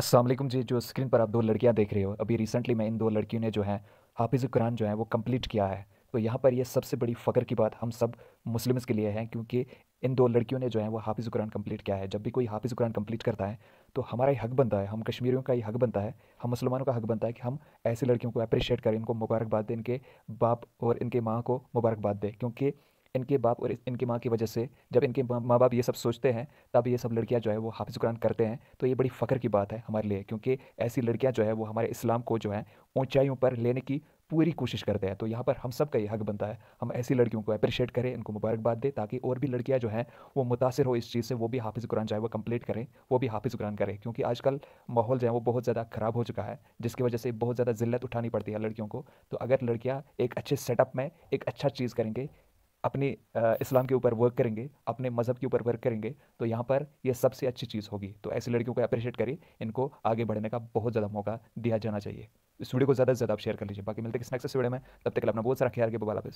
असलम जी जो स्क्रीन पर आप दो लड़कियां देख रहे हो अभी रिसेंटली मैं इन दो लड़कियों ने जो है हाफिज़ कुरान जो है वो कंप्लीट किया है तो यहाँ पर यह सबसे बड़ी फ़ख्र की बात हम सब मुस्लिम्स के लिए हैं क्योंकि इन दो लड़कियों ने जो है वो हाफिज़ कुरान कंप्लीट किया है जब भी कोई हाफिज़ कुरान कंप्लीट करता है तो हमारा ही हक बनता है हम कश्मीरियों का ही हक बनता है हम मुसलमानों का हक बनता है कि हम ऐसी लड़कियों को अप्रिशिएट करें इनको मुबारकबाद दें इनके बाप और इनके माँ को मुबारकबाद दें क्योंकि इनके बाप और इनकी माँ की वजह से जब इनके माँ बाप ये सब सोचते हैं तब ये सब लड़कियाँ जो है वो हाफिज़ कुरान करते हैं तो ये बड़ी फ़ख्र की बात है हमारे लिए क्योंकि ऐसी लड़कियाँ जो है वो हमारे इस्लाम को जो है ऊँचाइयों पर लेने की पूरी कोशिश करते हैं तो यहाँ पर हम सब का ये हक बनता है हम ऐसी लड़कियों को अप्रिशिएट करें इनको मुबारकबाद दें ताकि और भी लड़कियाँ जो हैं वो मुतासर हो इस चीज़ से वो भी हाफिज़ कुरान चाहे वो कंप्लीट करें वो भी हाफिज़ कुरान करें क्योंकि आजकल माहौल जो है वो बहुत ज़्यादा ख़राब हो चुका है जिसकी वजह से बहुत ज़्यादा जिल्लत उठानी पड़ती है लड़कियों को तो अगर लड़कियाँ एक अच्छे सेटअप में एक अच्छा चीज़ करेंगे अपने इस्लाम के ऊपर वर्क करेंगे अपने मज़हब के ऊपर वर्क करेंगे तो यहाँ पर यह सबसे अच्छी चीज़ होगी तो ऐसी लड़कियों को अप्रिशिएट करिए इनको आगे बढ़ने का बहुत ज़्यादा मौका दिया जाना चाहिए इस वीडियो को ज़्यादा से ज़्यादा आप शेयर कर लीजिए बाकी मिलते हैं नेक्स्ट वीडियो में तब तक अपना बहुत सारा ख्याल के बबाला